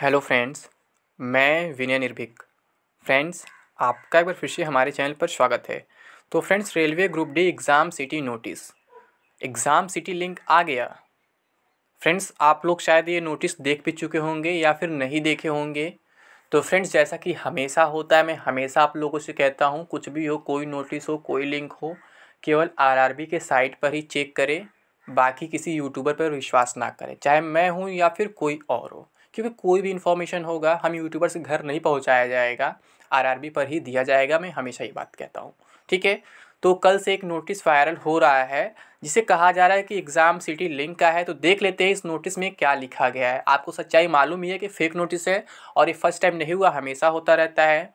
hello friends मैं विनय निर्भिक friends आपका एक बार फिर से हमारे चैनल पर स्वागत है तो friends railway group D exam city notice exam city link आ गया फ्रेंड्स आप लोग शायद ये नोटिस देख भी चुके होंगे या फिर नहीं देखे होंगे तो फ्रेंड्स जैसा कि हमेशा होता है मैं हमेशा आप लोगों से कहता हूँ कुछ भी हो कोई नोटिस हो कोई लिंक हो केवल आर के साइट पर ही चेक करें बाकी किसी यूट्यूबर पर विश्वास ना करें चाहे मैं हूँ या फिर कोई और हो क्योंकि कोई भी इन्फॉर्मेशन होगा हम यूट्यूबर से घर नहीं पहुँचाया जाएगा आरआरबी पर ही दिया जाएगा मैं हमेशा ये बात कहता हूँ ठीक है तो कल से एक नोटिस वायरल हो रहा है जिसे कहा जा रहा है कि एग्ज़ाम सिटी लिंक का है तो देख लेते हैं इस नोटिस में क्या लिखा गया है आपको सच्चाई मालूम ही है कि फेक नोटिस है और ये फर्स्ट टाइम नहीं हुआ हमेशा होता रहता है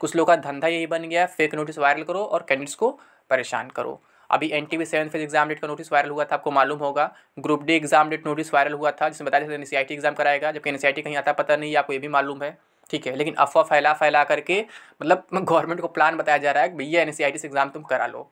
कुछ लोगों का धंधा यही बन गया फेक नोटिस वायरल करो और कैंडिडेट्स को परेशान करो अभी N T seven phase exam date का नोटिस वायरल हुआ था आपको मालूम होगा group D exam date notice viral हुआ था जिसमें बताया एन सी एग्जाम कराएगा जबकि एन e कहीं आता पता नहीं आपको ये भी मालूम है ठीक है लेकिन अफवाह फैला फैला करके मतलब गवर्नमेंट को प्लान बताया जा रहा है भैया एन e से एग्ज़ाम तुम करा लो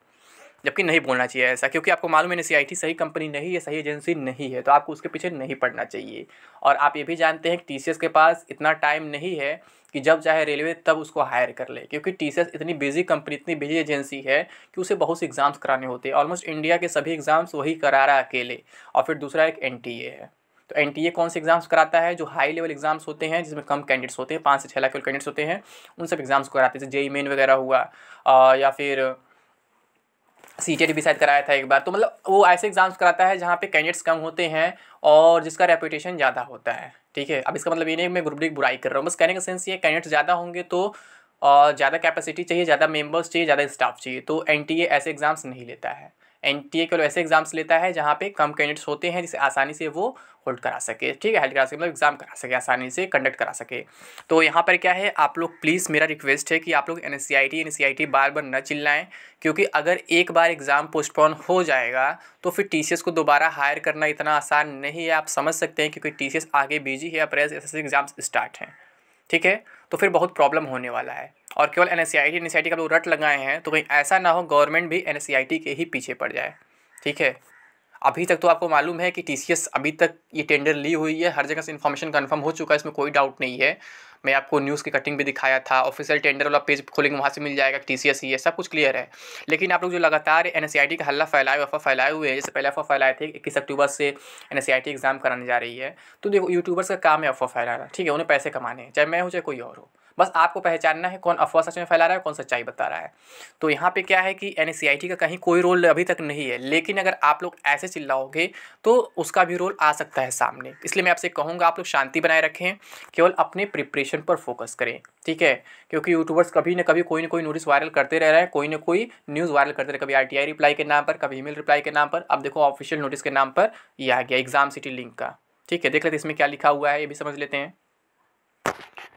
जबकि नहीं बोलना चाहिए ऐसा क्योंकि आपको मालूम है ना सी सही कंपनी नहीं है सही एजेंसी नहीं है तो आपको उसके पीछे नहीं पड़ना चाहिए और आप ये भी जानते हैं कि टी के पास इतना टाइम नहीं है कि जब चाहे रेलवे तब उसको हायर कर ले क्योंकि टी इतनी बिजी कंपनी इतनी बिजी एजेंसी है कि उसे बहुत से एग्ज़ाम्स कराने होते हैं ऑलमोस्ट इंडिया के सभी एग्ज़ाम्स वही करा रहा अकेले और फिर दूसरा एक एन है तो एन कौन से एग्ज़ाम्स कराता है जो हाई लेवल एग्ज़ाम्स होते हैं जिसमें कम कैंडिडेट्स होते हैं पाँच से छः लाख कैंडिडेट्स होते हैं उन सब एग्ज़ाम्स को कराते हैं जैसे जेई मेन वगैरह हुआ या फिर सी टी भी शायद कराया था एक बार तो मतलब वो ऐसे एग्जाम्स कराता है जहाँ पे कैंडिडेट्स कम होते हैं और जिसका रेपुटेशन ज़्यादा होता है ठीक है अब इसका मतलब ये नहीं मैं ग्रुप डी बुराई कर रहा हूँ बस कहने का सेंस ये कैंडिडेट्स ज़्यादा होंगे तो ज़्यादा कैपेसिटी चाहिए ज़्यादा मेम्बर्स चाहिए ज़्यादा स्टाफ चाहिए तो एन ऐसे एग्ज़ाम्स नहीं लेता है एन टी ए केवल ऐसे एग्जाम्स लेता है जहाँ पे कम कैंडिडेट्स होते हैं जिसे आसानी से वो होल्ड करा सके ठीक है हेल्ड करा सके मतलब एग्ज़ाम करा सके आसानी से कंडक्ट करा सके तो यहाँ पर क्या है आप लोग प्लीज़ मेरा रिक्वेस्ट है कि आप लोग N C I T N C I T बार बार न चिल्लाएँ क्योंकि अगर एक बार एग्ज़ाम पोस्टपोन हो जाएगा तो फिर टी सी एस को दोबारा हायर करना इतना आसान नहीं है आप समझ सकते हैं क्योंकि टी सी एस आगे बिजी है अप्रैल एस एस एग्ज़ाम्स स्टार्ट हैं ठीक है तो फिर बहुत प्रॉब्लम होने वाला है और केवल एन एस सी का लोग रट लगाए हैं तो कहीं ऐसा ना हो गवर्नमेंट भी एन e के ही पीछे पड़ जाए ठीक है अभी तक तो आपको मालूम है कि टी अभी तक ये टेंडर ली हुई है हर जगह से इन्फॉर्मेशन कन्फर्म हो चुका है इसमें कोई डाउट नहीं है मैं आपको न्यूज़ की कटिंग भी दिखाया था ऑफिशियल टेंडर वाला पेज खोलेंगे वहाँ से मिल जाएगा टी सी एस ये सब कुछ क्लियर है लेकिन आप लोग जो लगातार एन एस e का हल्ला फैलाए अफवाह फैलाए हुए हैं जैसे पहले अफवाह फैलाए थे इक्कीस अक्टूबर से एन एस एग्ज़ाम कराने जा रही है तो देखो यूट्यूबर्स का काम है अफवाह फैलाना ठीक है उन्हें पैसे कमाने चाहे मैं हूँ चाहे कोई और हो बस आपको पहचानना है कौन अफवाह सच में फैला रहा है कौन सच्चाई बता रहा है तो यहाँ पे क्या है कि एन का कहीं कोई रोल अभी तक नहीं है लेकिन अगर आप लोग ऐसे चिल्लाओगे तो उसका भी रोल आ सकता है सामने इसलिए मैं आपसे कहूँगा आप लोग शांति बनाए रखें केवल अपने प्रिपरेशन पर फोकस करें ठीक है क्योंकि यूट्यूबर्स कभी ना कभी कोई ना कोई नोटिस वायरल करते रह रहा है कोई ना कोई न्यूज़ वायरल करते रहे कभी आर रिप्लाई के नाम पर कभी ईमेल रिप्लाई के नाम पर अब देखो ऑफिशियल नोटिस के नाम पर ये आ गया एग्ज़ाम सिटी लिंक का ठीक है देख लेते इसमें क्या लिखा हुआ है ये भी समझ लेते हैं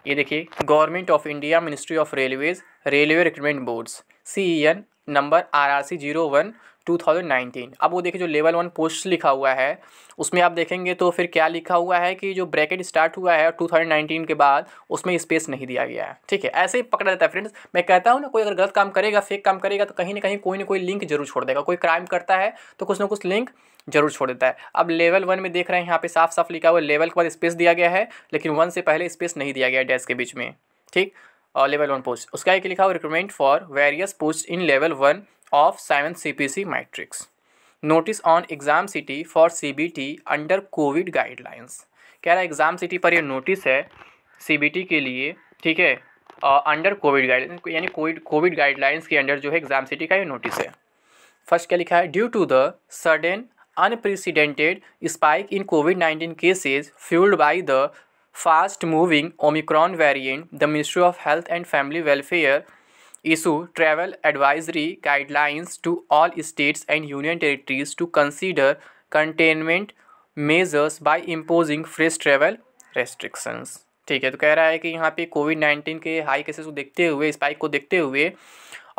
ये देखिए government of India ministry of railways railway recruitment boards C E N number R R C zero one 2019 अब वो देखिए जो लेवल वन पोस्ट लिखा हुआ है उसमें आप देखेंगे तो फिर क्या लिखा हुआ है कि जो ब्रैकेट स्टार्ट हुआ है 2019 के बाद उसमें स्पेस नहीं दिया गया है ठीक है ऐसे ही पकड़ा जाता है फ्रेंड्स मैं कहता हूँ ना कोई अगर गलत काम करेगा फेक काम करेगा तो कहीं ना कहीं कोई ना कोई लिंक जरूर छोड़ देगा कोई क्राइम करता है तो कुछ ना कुछ लिंक जरूर छोड़ देता है अब लेवल वन में देख रहे हैं यहाँ पे साफ साफ लिखा हुआ लेवल के बाद स्पेस दिया गया है लेकिन वन से पहले स्पेस नहीं दिया गया डेस्क के बीच में ठीक लेवल वन पोस्ट उसका एक लिखा हुआ recruitment for various post in level one of seven C P C matrix notice on exam city for C B T under covid guidelines कह रहा है एग्ज़ाम सिटी पर यह नोटिस है सी बी टी के लिए ठीक है अंडर कोविड गाइडलाइंस यानी कोविड कोविड गाइडलाइंस के अंडर जो है एग्ज़ाम सिटी का ये नोटिस है फर्स्ट क्या लिखा है due to the sudden unprecedented spike in covid nineteen cases fuelled by the fast moving Omicron variant, the Ministry of Health and Family Welfare issue travel advisory guidelines to all states and union territories to consider containment measures by imposing fresh travel restrictions ठीक है तो कह रहा है कि यहाँ पे covid nineteen के हाई केसेस को देखते हुए स्पाइक को देखते हुए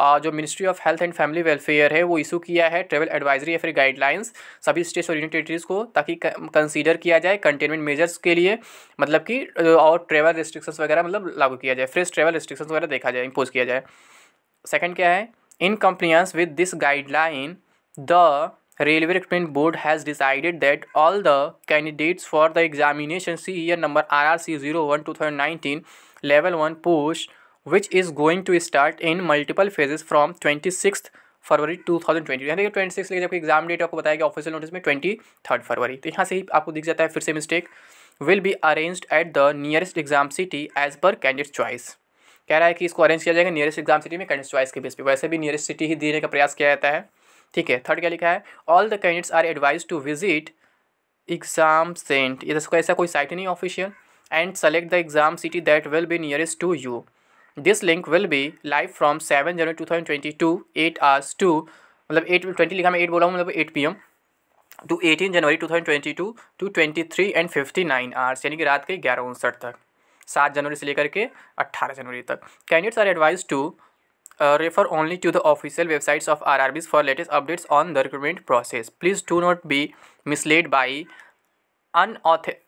जो ministry of health and family welfare है वो इशू किया है ट्रेवल एडवाइजरी या फिर गाइडलाइंस सभी स्टेट्स और यूनियन को ताकि कंसीडर किया जाए कंटेनमेंट मेजर्स के लिए मतलब कि और ट्रेवल रिस्ट्रिक्शंस वगैरह मतलब लागू किया जाए फ्रेश ट्रेवल रिस्ट्रिक्शंस वगैरह देखा जाए इम्पोज किया जाए सेकेंड क्या है in compliance with this guideline the railway board has decided that all the candidates for the examination C year number R R C zero one two thousand nineteen level one post which is going to start in multiple phases from twenty six February two thousand twenty यानी कि twenty six लेकर जबकि exam date आपको बताया गया official notice में twenty third फरवरी तो यहाँ से ही आपको दिख जाता है फिर से mistake will be arrange at the nearest exam city as per candidate choice कह रहा है कि इसको अरेंज किया जाएगा नियरेस्ट एग्जाम सिटी में कैंडिडेट चॉइस के बेस पे वैसे भी नियरेस्ट सिटी ही देने का प्रयास किया जाता है ठीक है थर्ड क्या लिखा है all the candidates are advise to visit exam sent इसका ऐसा कोई साइट नहीं official and select the exam city that will be nearest to you this link will be live from seven January two thousand twenty two at hours to मतलब at twenty लिखा मैं at बोला हूँ मतलब at P M to eighteen January two thousand twenty two to twenty three and fifty nine hours यानी कि रात के ग्यारह उनसठ तक सात जनवरी से लेकर के अट्ठारह जनवरी तक candidates are advise to refer only to the official websites of R R Bs for latest updates on the recruitment process please to not be misled by अनऑथे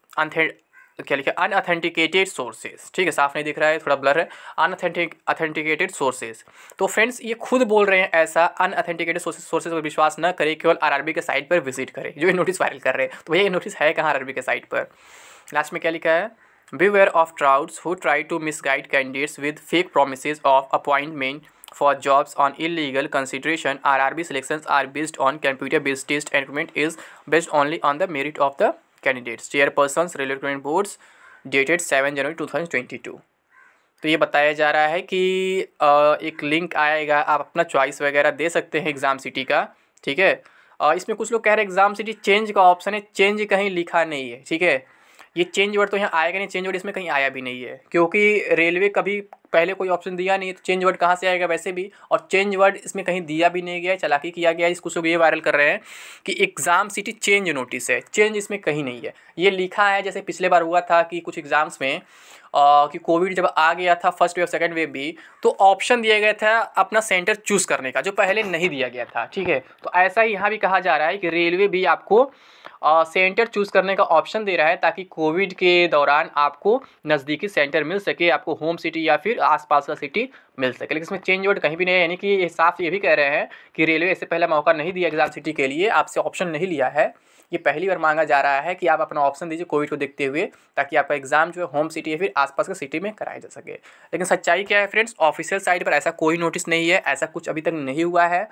क्या लिखा अनऑथेंटिकेटेड सोर्सेज ठीक है साफ नहीं दिख रहा है थोड़ा ब्लर है अनऑथेंटिक अथेंटिकेटेड सोर्सेज तो फ्रेंड्स ये खुद बोल रहे हैं ऐसा अनऑथेंटिकेटेड सोर्सेज पर विश्वास न करें केवल आरआरबी के साइट पर विजिट करें जो ये नोटिस वायरल कर रहे हैं तो भैया ये नोटिस है कहाँ आरआरबी के साइट पर लास्ट में क्या लिखा है be aware of touts who try to misguide candidates with fake promise of appointment for jobs on illegal R R B selection are based on computer based test एंडमेंट is based only on the merit of the candidates chairperson railway recruitment boards dated seven January two thousand twenty two तो ये बताया जा रहा है कि एक link आएगा आप अपना चॉइस वगैरह दे सकते हैं एग्ज़ाम सिटी का ठीक है इसमें कुछ लोग कह रहे हैं एग्ज़ाम सिटी चेंज का ऑप्शन है चेंज कहीं लिखा नहीं है ठीक है ये चेंज वर्ड तो यहाँ आएगा नहीं चेंज वर्ड इसमें कहीं आया भी नहीं है क्योंकि रेलवे कभी पहले कोई ऑप्शन दिया नहीं तो चेंज वर्ड कहाँ से आएगा वैसे भी और चेंज वर्ड इसमें कहीं दिया भी नहीं गया चलाकी किया गया इसको सब ये वायरल कर रहे हैं कि एग्ज़ाम सिटी चेंज नोटिस है चेंज इसमें कहीं नहीं है ये लिखा है जैसे पिछले बार हुआ था कि कुछ एग्ज़ाम्स में कि कोविड जब आ गया था फर्स्ट वेव सेकेंड वेव भी तो ऑप्शन दिया गया था अपना सेंटर चूज़ करने का जो पहले नहीं दिया गया था ठीक है तो ऐसा ही यहाँ भी कहा जा रहा है कि रेलवे भी आपको सेंटर चूज़ करने का ऑप्शन दे रहा है ताकि कोविड के दौरान आपको नज़दीकी सेंटर मिल सके आपको होम सिटी या फिर आसपास का सिटी मिल सके लेकिन इसमें चेंज वर्ड कहीं भी नहीं है यानी कि साफ ये भी कह रहे हैं कि रेलवे इससे पहले मौका नहीं दिया एग्जाम सिटी के लिए आपसे ऑप्शन नहीं लिया है ये पहली बार मांगा जा रहा है कि आप अपना ऑप्शन दीजिए कोविड को देखते हुए ताकि आपका एग्जाम जो है होम सिटी या फिर आसपास के सिटी में कराया जा सके लेकिन सच्चाई क्या है फ्रेंड्स ऑफिशियल साइट पर ऐसा कोई नोटिस नहीं है ऐसा कुछ अभी तक नहीं हुआ है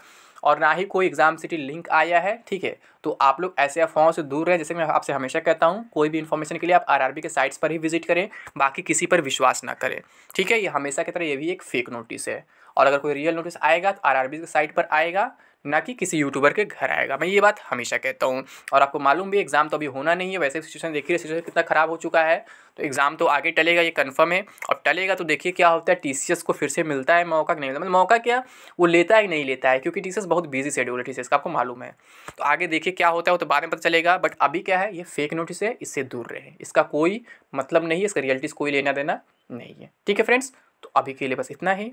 और ना ही कोई एग्जाम सिटी लिंक आया है ठीक है तो आप लोग ऐसे अफवाहों से दूर रहें जैसे मैं आपसे हमेशा कहता हूँ कोई भी इन्फॉर्मेशन के लिए आप आरआरबी के साइट्स पर ही विजिट करें बाकी किसी पर विश्वास ना करें ठीक है ये हमेशा की तरह ये भी एक फेक नोटिस है और अगर कोई रियल नोटिस आएगा तो आर की साइट पर आएगा ना कि किसी यूट्यूबर के घर आएगा मैं ये बात हमेशा कहता हूँ और आपको मालूम भी एग्ज़ाम तो अभी होना नहीं है वैसे सिचुएशन देखिए सिचुएशन कितना ख़राब हो चुका है तो एग्ज़ाम तो आगे टलेगा ये कन्फर्म है और टलेगा तो देखिए क्या होता है टी को फिर से मिलता है मौका नहीं मिलता मतलब मौका क्या वो लेता है नहीं लेता है क्योंकि टी बहुत बिजी शेड्यूल है टी का आपको मालूम है तो आगे देखिए क्या होता है वो तो बाद में पता चलेगा बट अभी क्या है ये फेक नोटिस है इससे दूर रहे इसका कोई मतलब नहीं है इसका रियलिटीज़ कोई लेना देना नहीं है ठीक है फ्रेंड्स तो अभी के लिए बस इतना ही